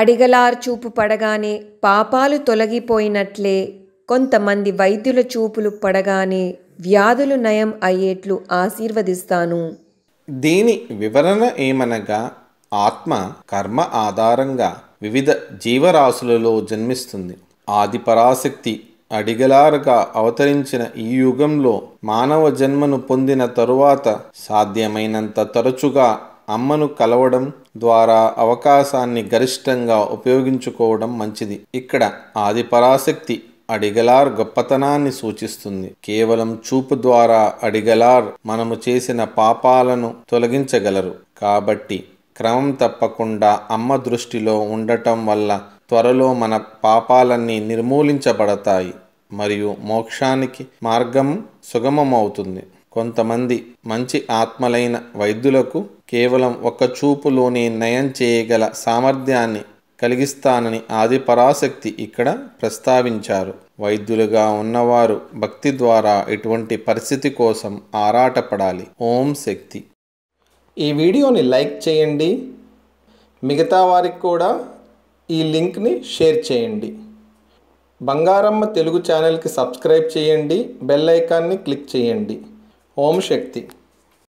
అడిగలార్ చూపు పడగానే పాపాలు తొలగిపోయినట్లే కొంతమంది వైద్యుల చూపులు పడగానే వ్యాధులు నయం అయ్యేట్లు ఆశీర్వదిస్తాను దీని వివరణ ఏమనగా ఆత్మ కర్మ ఆధారంగా వివిధ జీవరాశులలో జన్మిస్తుంది ఆది పరాశక్తి అడిగలారుగా అవతరించిన ఈ యుగంలో మానవ జన్మను పొందిన తరువాత సాధ్యమైనంత తరచుగా అమ్మను కలవడం ద్వారా అవకాశాన్ని గరిష్టంగా ఉపయోగించుకోవడం మంచిది ఇక్కడ ఆది పరాశక్తి అడిగలార్ గొప్పతనాన్ని సూచిస్తుంది కేవలం చూపు ద్వారా అడిగలార్ మనము చేసిన పాపాలను తొలగించగలరు కాబట్టి క్రమం తప్పకుండా అమ్మ దృష్టిలో ఉండటం వల్ల త్వరలో మన పాపాలన్నీ నిర్మూలించబడతాయి మరియు మోక్షానికి మార్గం సుగమమవుతుంది కొంతమంది మంచి ఆత్మలైన వైద్యులకు కేవలం ఒక చూపులోనే నయం చేయగల సామర్థ్యాన్ని కలిగిస్తానని ఆదిపరాశక్తి ఇక్కడ ప్రస్తావించారు వైద్యులుగా ఉన్నవారు భక్తి ద్వారా ఇటువంటి పరిస్థితి కోసం ఆరాటపడాలి ఓం శక్తి ఈ వీడియోని లైక్ చేయండి మిగతా వారికి కూడా ఈ లింక్ని షేర్ చేయండి బంగారమ్మ తెలుగు ఛానల్కి సబ్స్క్రైబ్ చేయండి బెల్ ఐకాన్ని క్లిక్ చేయండి ఓం శక్తి